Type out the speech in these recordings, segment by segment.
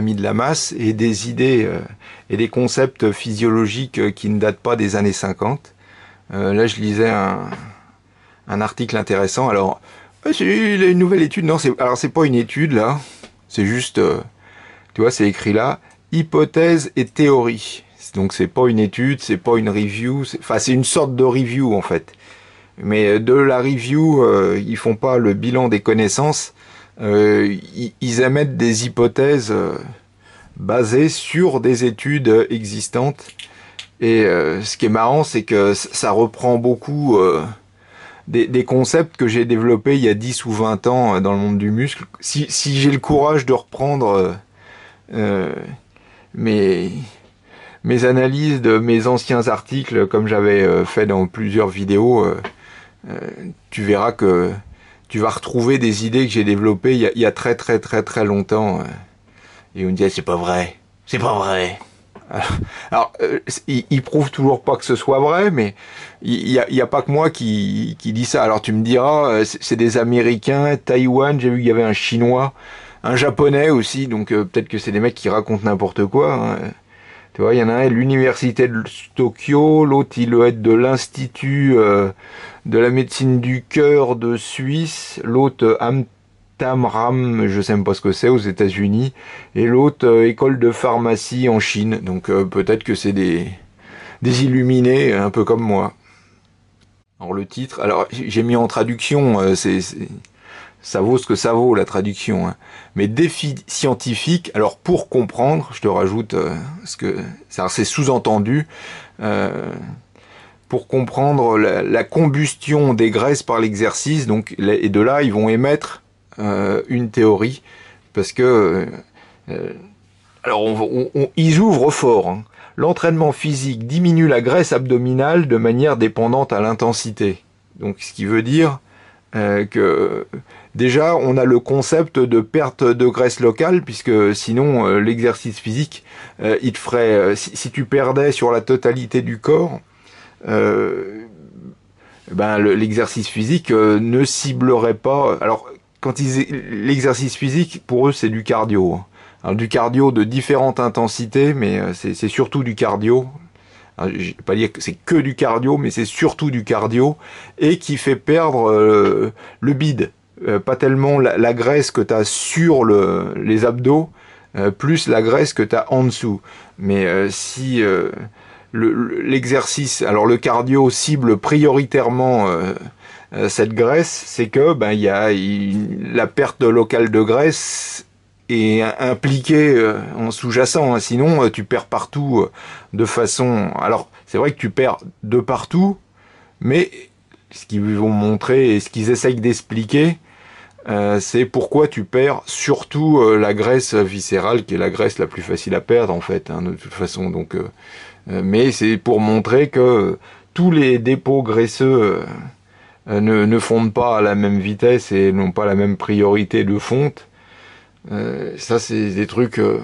mis de la masse et des idées euh, et des concepts physiologiques euh, qui ne datent pas des années 50. Euh, là, je lisais un, un article intéressant. Alors, c'est une nouvelle étude. Non, c'est alors c'est pas une étude là. C'est juste, tu vois, c'est écrit là, hypothèse et théorie. Donc c'est pas une étude, c'est pas une review. Enfin, c'est une sorte de review en fait. Mais de la review, euh, ils font pas le bilan des connaissances. Euh, ils émettent des hypothèses euh, basées sur des études existantes. Et euh, ce qui est marrant, c'est que ça reprend beaucoup des, concepts que j'ai développés il y a 10 ou 20 ans dans le monde du muscle. Si, j'ai le courage de reprendre euh, mes, analyses de mes anciens articles, comme j'avais fait dans plusieurs vidéos, tu verras que tu vas retrouver des idées que j'ai développées il y, a, très très très très longtemps. Hein. Et on me dit ah, c'est pas vrai, c'est pas vrai. Alors, euh, il, prouve toujours pas que ce soit vrai, mais il n'y a, pas que moi qui, qui, dit ça. Alors tu me diras, euh, c'est des Américains, Taïwan, j'ai vu qu'il y avait un Chinois, un Japonais aussi, donc euh, peut-être que c'est des mecs qui racontent n'importe quoi. Hein. Tu vois, il y en a l'université de Tokyo, l'autre il doit être de l'Institut euh, de la médecine du cœur de Suisse, l'autre euh, Amtamram, je sais même pas ce que c'est, aux États-Unis, et l'autre euh, école de pharmacie en Chine. Donc peut-être que c'est des, des illuminés, un peu comme moi. Alors le titre, alors j'ai mis en traduction, c'est ça vaut ce que ça vaut la traduction. Hein. Mais défi scientifique, alors pour comprendre, je te rajoute euh, ce que c'est sous-entendu, euh, pour comprendre la, combustion des graisses par l'exercice, donc et de là ils vont émettre euh, une théorie, parce que alors ils ouvrent fort. Hein. L'entraînement physique diminue la graisse abdominale de manière dépendante à l'intensité. Donc ce qui veut dire euh, que déjà on a le concept de perte de graisse locale puisque sinon euh, l'exercice physique euh, il te ferait si, tu perdais sur la totalité du corps ben l'exercice physique ne ciblerait pas alors quand ils l'exercice physique pour eux c'est du cardio hein. du cardio de différentes intensités mais c'est surtout du cardio Hein, je vais pas dire que c'est que du cardio, mais c'est surtout du cardio, et qui fait perdre euh, le bide. Euh, pas tellement la, graisse que tu as sur le, les abdos, euh, plus la graisse que tu as en dessous. Mais si l'exercice, alors le cardio cible prioritairement cette graisse, c'est que ben, y a, la perte locale de graisse et impliqué euh, en sous-jacent. Hein. Sinon, euh, tu perds partout euh, de façon. Alors, c'est vrai que tu perds de partout, mais ce qu'ils vont montrer et ce qu'ils essayent d'expliquer, c'est pourquoi tu perds surtout la graisse viscérale, qui est la graisse la plus facile à perdre en fait, hein, de toute façon. Donc, mais c'est pour montrer que tous les dépôts graisseux ne, ne fondent pas à la même vitesse et n'ont pas la même priorité de fonte. Euh, ça, c'est des trucs euh,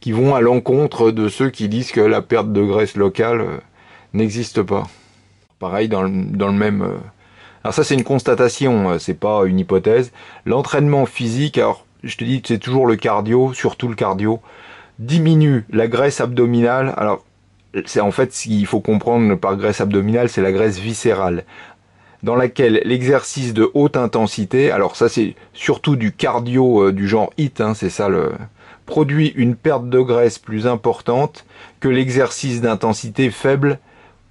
qui vont à l'encontre de ceux qui disent que la perte de graisse locale euh, n'existe pas. Pareil dans le, dans le même. alors ça, c'est une constatation, c'est pas une hypothèse. L'entraînement physique, alors je te dis, c'est toujours le cardio, surtout le cardio, diminue la graisse abdominale. Alors c'est en fait ce qu'il faut comprendre par graisse abdominale, c'est la graisse viscérale dans laquelle l'exercice de haute intensité, alors ça c'est surtout du cardio euh, du genre HIT, hein, c'est ça le produit une perte de graisse plus importante que l'exercice d'intensité faible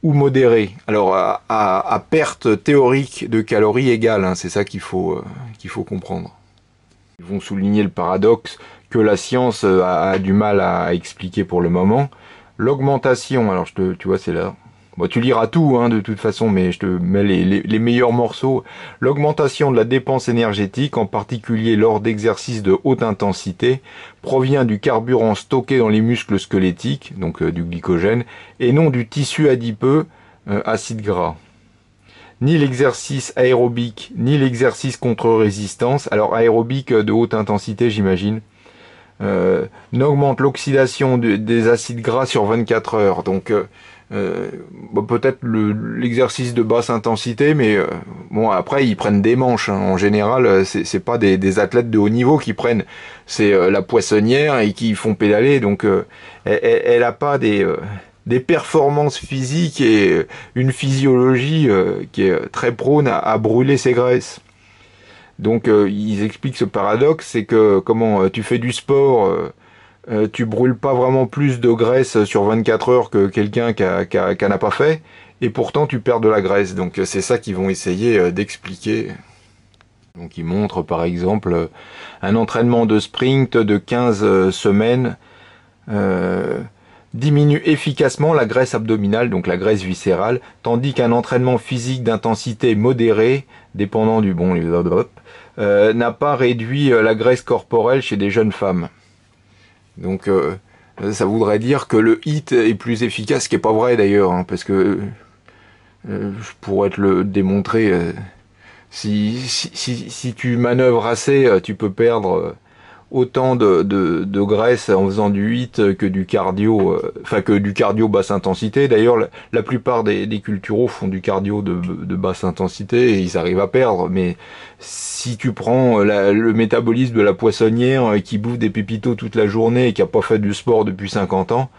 ou modérée. Alors à, perte théorique de calories égale, hein, c'est ça qu'il faut, euh, qu'il faut comprendre. Ils vont souligner le paradoxe que la science euh, a, du mal à, expliquer pour le moment. L'augmentation, alors je tu vois c'est là, tu liras tout hein, de toute façon, mais je te mets les, meilleurs morceaux. L'augmentation de la dépense énergétique, en particulier lors d'exercices de haute intensité, provient du carburant stocké dans les muscles squelettiques, donc euh, du glycogène, et non du tissu adipeux, euh, acide gras. Ni l'exercice aérobique, ni l'exercice contre résistance, alors aérobique euh, de haute intensité j'imagine, n'augmente l'oxydation des acides gras sur 24 heures. Donc euh, peut-être l'exercice de basse intensité, mais euh, bon après ils prennent des manches. Hein. En général, euh, c'est pas des, des, athlètes de haut niveau qui prennent, c'est euh, la poissonnière et qui font pédaler. Donc elle, elle, a pas des des performances physiques et une physiologie qui est très prône à, à brûler ses graisses. Donc ils expliquent ce paradoxe, c'est que comment tu fais du sport euh, tu brûles pas vraiment plus de graisse sur 24 heures que quelqu'un qui, a, a, n'a pas fait, et pourtant tu perds de la graisse. Donc euh, c'est ça qu'ils vont essayer euh, d'expliquer. Donc ils montrent par exemple un entraînement de sprint de 15 semaines diminue efficacement la graisse abdominale, donc la graisse viscérale, tandis qu'un entraînement physique d'intensité modérée, dépendant du bon, euh, n'a pas réduit la graisse corporelle chez des jeunes femmes. Donc euh, ça voudrait dire que le hit est plus efficace, ce qui n'est pas vrai d'ailleurs, hein, parce que euh, euh, je pourrais te le démontrer. si, si, si, si, tu manœuvres assez, tu peux perdre autant de, de, de, graisse en faisant du 8 que du cardio, euh, enfin que du cardio basse intensité. D'ailleurs, la, plupart des, des culturaux font du cardio de, de, basse intensité et ils arrivent à perdre. Mais si tu prends le métabolisme de la poissonnière euh, qui bouffe des pépitos toute la journée et qui a pas fait du sport depuis 50 ans,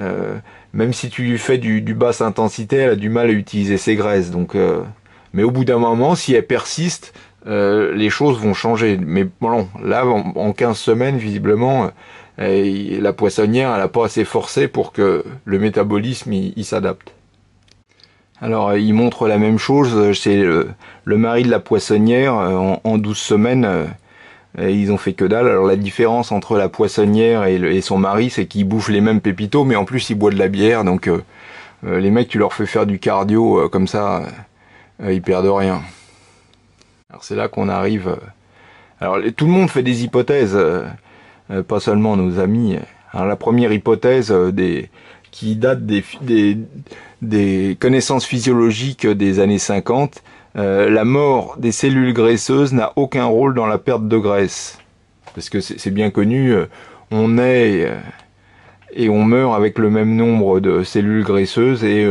euh, même si tu lui fais du, du, basse intensité, elle a du mal à utiliser ses graisses. Donc, mais au bout d'un moment, si elle persiste, euh, les choses vont changer. Mais bon, là, en, 15 semaines, visiblement, euh, la poissonnière, elle n'a pas assez forcé pour que le métabolisme il, s'adapte. Alors, euh, il montre la même chose, c'est le, mari de la poissonnière, en, 12 semaines, ils ont fait que dalle. Alors, la différence entre la poissonnière et, et son mari, c'est qu'ils bouffent les mêmes pépitos, mais en plus, ils boivent de la bière, donc les mecs, tu leur fais faire du cardio comme ça, ils perdent rien. Alors c'est là qu'on arrive. Euh, alors tout le monde fait des hypothèses, euh, euh, pas seulement nos amis. Alors la première hypothèse des qui date des, des, des connaissances physiologiques des années 50, la mort des cellules graisseuses n'a aucun rôle dans la perte de graisse. Parce que c'est bien connu, on naît et on meurt avec le même nombre de cellules graisseuses et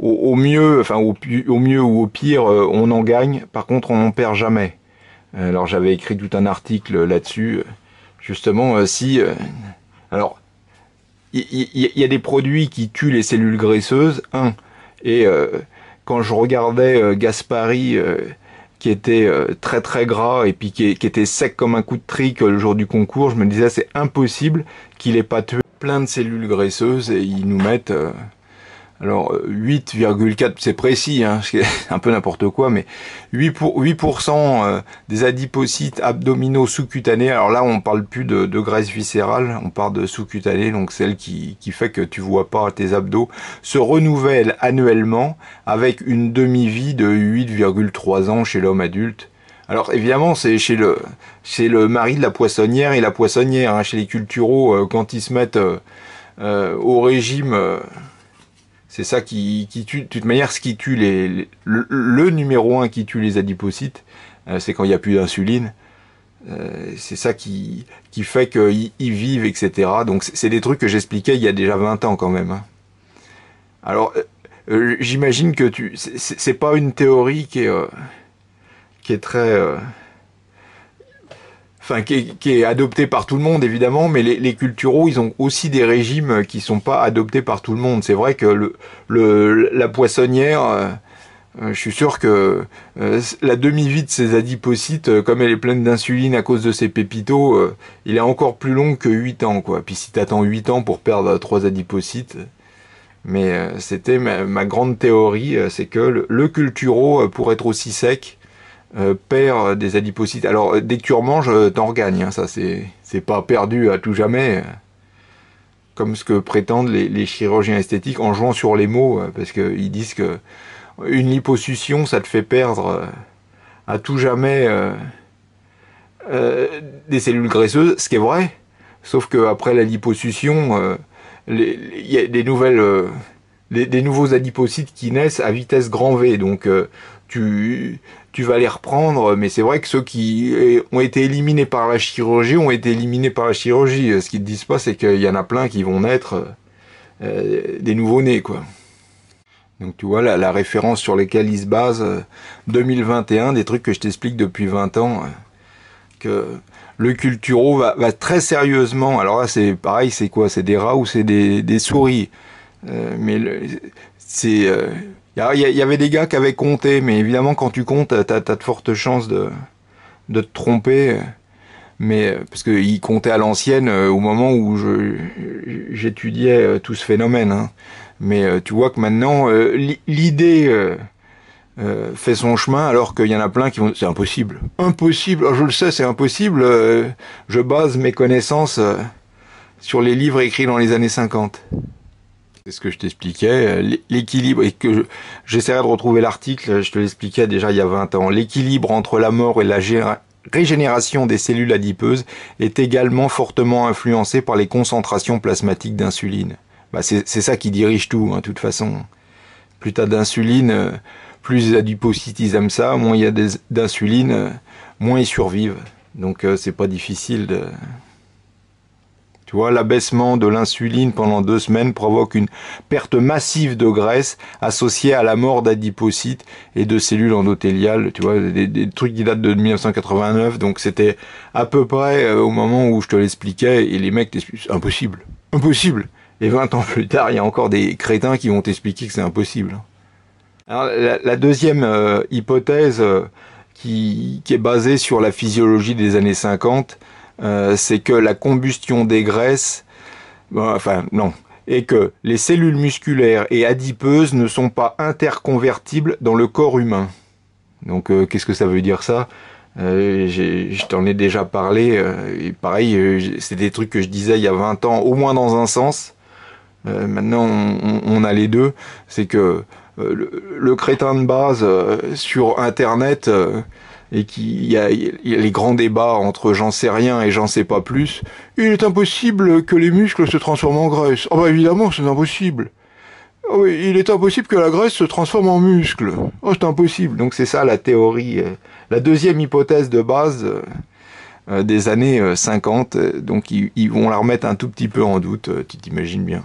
au, mieux, enfin au, mieux ou au pire, euh, on en gagne. Par contre, on n'en perd jamais. Euh, alors j'avais écrit tout un article là-dessus, euh, justement si. alors il y, a des produits qui tuent les cellules graisseuses. Un et quand je regardais Gaspari qui était très très gras et puis qui, qui, était sec comme un coup de trique le jour du concours, je me disais c'est impossible qu'il ait pas tué plein de cellules graisseuses et ils nous mettent alors 8,4, euh, c'est précis, hein, c'est un peu n'importe quoi, mais 8%, 8 euh, des adipocytes abdominaux sous-cutanés. Alors là, on parle plus de, de graisse viscérale, on parle de sous-cutanée, donc celle qui, qui, fait que tu vois pas tes abdos, se renouvelle annuellement avec une demi-vie de 8,3 ans chez l'homme adulte. Alors évidemment, c'est chez le, le mari de la poissonnière et la poissonnière, hein, chez les culturaux, euh, quand ils se mettent au régime... C'est ça qui, tue, de toute manière, ce qui tue les, le, numéro un qui tue les adipocytes, euh, c'est quand il n'y a plus d'insuline. Euh, c'est ça qui, qui fait qu'ils vivent, etc. Donc c'est des trucs que j'expliquais il y a déjà 20 ans quand même. Hein. Alors euh, j'imagine que tu, c'est pas une théorie qui qui est très qui est, adopté par tout le monde évidemment, mais les, culturaux ils ont aussi des régimes qui sont pas adoptés par tout le monde. C'est vrai que la poissonnière, euh, euh, je suis sûr que euh, la demi-vie de ses adipocytes, comme elle est pleine d'insuline à cause de ses pépitos, il est encore plus long que 8 ans quoi. Puis si tu attends 8 ans pour perdre 3 adipocytes, mais c'était ma, grande théorie, c'est que le, culturaux, pour être aussi sec euh, perd euh, des adipocytes. Alors, euh, dès que tu manges, t'en regagnes. Hein, ça, c'est pas perdu à tout jamais. Comme ce que prétendent les, chirurgiens esthétiques en jouant sur les mots, parce qu'ils disent que une liposuction, ça te fait perdre à tout jamais des cellules graisseuses, ce qui est vrai. Sauf qu'après la liposuction, il y a des nouvelles des, nouveaux adipocytes qui naissent à vitesse grand V. Donc euh, tu, tu vas les reprendre, mais c'est vrai que ceux qui euh, ont été éliminés par la chirurgie ont été éliminés par la chirurgie. Euh, ce qu'ils ne disent pas, c'est qu'il y en a plein qui vont naître des nouveaux-nés, quoi. Donc tu vois, la, référence sur lesquelles ils se basent, 2021, des trucs que je t'explique depuis 20 ans, que le culturo va, très sérieusement, alors là c'est pareil, c'est quoi C'est des rats ou c'est des souris euh, mais c'est il euh, y, avait des gars qui avaient compté, mais évidemment quand tu comptes, t'as as de fortes chances de, de te tromper. Mais euh, parce qu'ils comptaient à l'ancienne au moment où j'étudiais tout ce phénomène. Hein. Mais tu vois que maintenant l'idée fait son chemin alors qu'il y en a plein qui vont c'est impossible impossible je le sais c'est impossible je base mes connaissances sur les livres écrits dans les années 50 c'est ce que je t'expliquais, euh, l'équilibre, et que j'essaierai de retrouver l'article, euh, je te l'expliquais déjà il y a 20 ans, l'équilibre entre la mort et la régénération des cellules adipeuses est également fortement influencé par les concentrations plasmatiques d'insuline. Bah, c'est ça qui dirige tout, hein, de toute façon. Plus t'as d'insuline, euh, plus les adipocytes ça, moins il y a d'insuline, moins ils survivent. Donc c'est pas difficile de... Tu vois, l'abaissement de l'insuline pendant deux semaines provoque une perte massive de graisse associée à la mort d'adipocytes et de cellules endothéliales. Tu vois, des, trucs qui datent de 1989. Donc c'était à peu près euh, au moment où je te l'expliquais et les mecs t'expliquent impossible, impossible. Et 20 ans plus tard, il y a encore des crétins qui vont t'expliquer que c'est impossible. Alors, la, deuxième euh, hypothèse euh, qui, est basée sur la physiologie des années 50, euh, c'est que la combustion des graisses, enfin non, et que les cellules musculaires et adipeuses ne sont pas interconvertibles dans le corps humain. Donc euh, qu'est-ce que ça veut dire ça euh, Je t'en ai déjà parlé, pareil, c'est des trucs que je disais il y a 20 ans, au moins dans un sens. maintenant on, a les deux, c'est que le, crétin de base sur Internet et qu'il y, y, a les grands débats entre j'en sais rien et j'en sais pas plus, il est impossible que les muscles se transforment en graisse. Ah bah évidemment, c'est impossible. Ah oui, il est impossible que la graisse se transforme en muscle. Oh, c'est impossible. Donc c'est ça la théorie, euh, la deuxième hypothèse de base euh, des années 50. Euh, Donc ils vont la remettre un tout petit peu en doute, tu t'imagines bien.